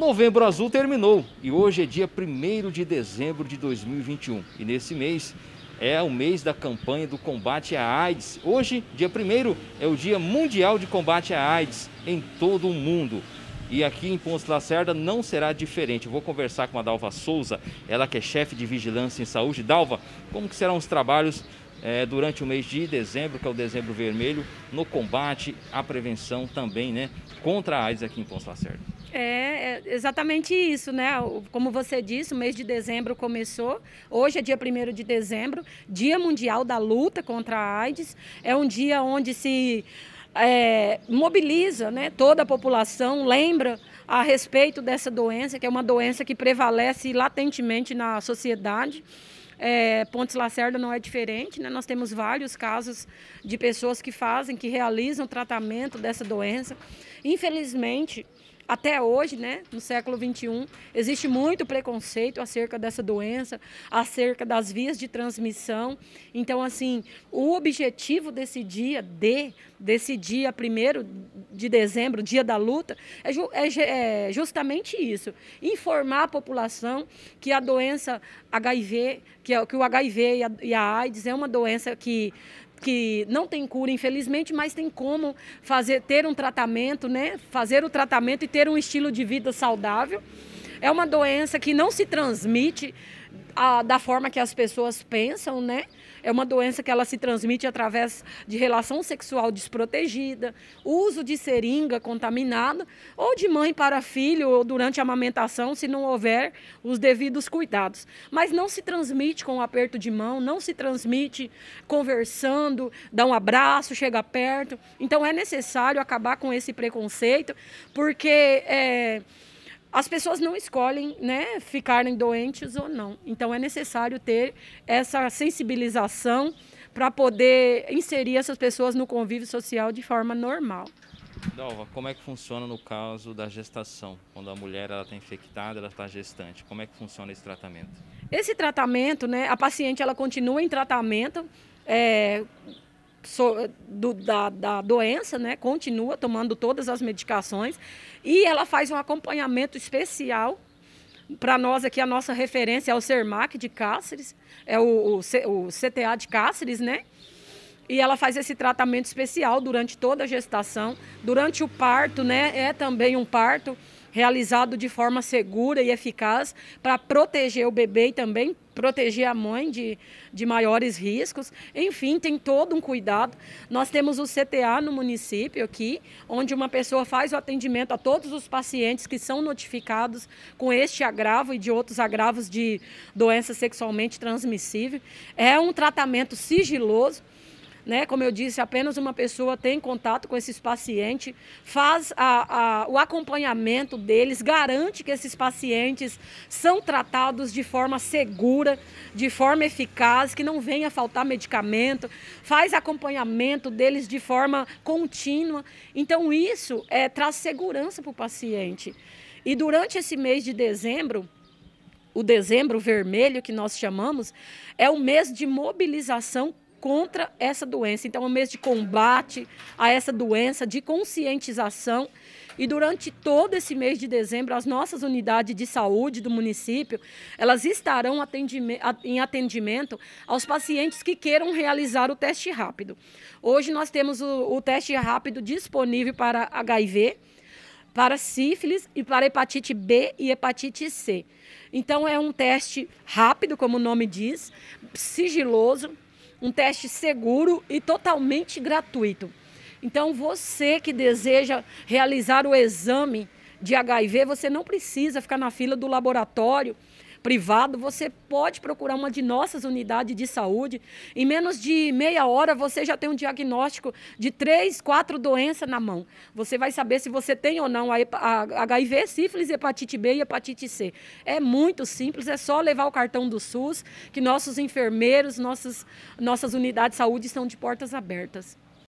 Novembro Azul terminou e hoje é dia 1 de dezembro de 2021. E nesse mês é o mês da campanha do combate à AIDS. Hoje, dia 1 é o Dia Mundial de Combate à AIDS em todo o mundo. E aqui em Pontes Lacerda não será diferente. Eu vou conversar com a Dalva Souza, ela que é chefe de vigilância em saúde. Dalva, como que serão os trabalhos é, durante o mês de dezembro, que é o dezembro vermelho, no combate à prevenção também, né, contra a AIDS aqui em Pontes Lacerda? É, é, exatamente isso, né? Como você disse, o mês de dezembro começou. Hoje é dia 1 de dezembro, Dia Mundial da Luta contra a AIDS. É um dia onde se é, mobiliza né, toda a população, lembra a respeito dessa doença, que é uma doença que prevalece latentemente na sociedade. É, Pontes Lacerda não é diferente, né? nós temos vários casos de pessoas que fazem, que realizam tratamento dessa doença. Infelizmente, até hoje, né, no século XXI, existe muito preconceito acerca dessa doença, acerca das vias de transmissão. Então, assim, o objetivo desse dia D, desse dia 1 de dezembro, dia da luta, é, ju é, é justamente isso: informar a população que a doença HIV, que, é, que o HIV e a, e a AIDS é uma doença que que não tem cura, infelizmente, mas tem como fazer ter um tratamento, né? Fazer o tratamento e ter um estilo de vida saudável. É uma doença que não se transmite a, ah, da forma que as pessoas pensam, né? É uma doença que ela se transmite através de relação sexual desprotegida, uso de seringa contaminada, ou de mãe para filho, ou durante a amamentação, se não houver os devidos cuidados. Mas não se transmite com um aperto de mão, não se transmite conversando, dá um abraço, chega perto. Então é necessário acabar com esse preconceito, porque. É, as pessoas não escolhem né, ficarem doentes ou não. Então é necessário ter essa sensibilização para poder inserir essas pessoas no convívio social de forma normal. Dalva, como é que funciona no caso da gestação? Quando a mulher está infectada, ela está gestante, como é que funciona esse tratamento? Esse tratamento, né, a paciente ela continua em tratamento é, so, do, da, da doença, né? Continua tomando todas as medicações e ela faz um acompanhamento especial para nós aqui a nossa referência é o Sermac de Cáceres, é o, o, o CTA de Cáceres, né? e ela faz esse tratamento especial durante toda a gestação. Durante o parto, né? É também um parto realizado de forma segura e eficaz para proteger o bebê e também proteger a mãe de, de maiores riscos. Enfim, tem todo um cuidado. Nós temos o CTA no município aqui, onde uma pessoa faz o atendimento a todos os pacientes que são notificados com este agravo e de outros agravos de doença sexualmente transmissível. É um tratamento sigiloso né? Como eu disse, apenas uma pessoa tem contato com esses pacientes, faz a, a, o acompanhamento deles, garante que esses pacientes são tratados de forma segura, de forma eficaz, que não venha faltar medicamento, faz acompanhamento deles de forma contínua. Então, isso é, traz segurança para o paciente. E durante esse mês de dezembro, o dezembro vermelho que nós chamamos, é o mês de mobilização contra essa doença. Então, é um mês de combate a essa doença, de conscientização. E durante todo esse mês de dezembro, as nossas unidades de saúde do município, elas estarão em atendimento aos pacientes que queiram realizar o teste rápido. Hoje nós temos o, o teste rápido disponível para HIV, para sífilis e para hepatite B e hepatite C. Então é um teste rápido, como o nome diz, sigiloso, um teste seguro e totalmente gratuito. Então, você que deseja realizar o exame de HIV, você não precisa ficar na fila do laboratório privado, você pode procurar uma de nossas unidades de saúde. Em menos de meia hora, você já tem um diagnóstico de três, quatro doenças na mão. Você vai saber se você tem ou não a, HIV, sífilis, hepatite B e hepatite C. É muito simples, é só levar o cartão do SUS, que nossos enfermeiros, nossas, nossas unidades de saúde estão de portas abertas.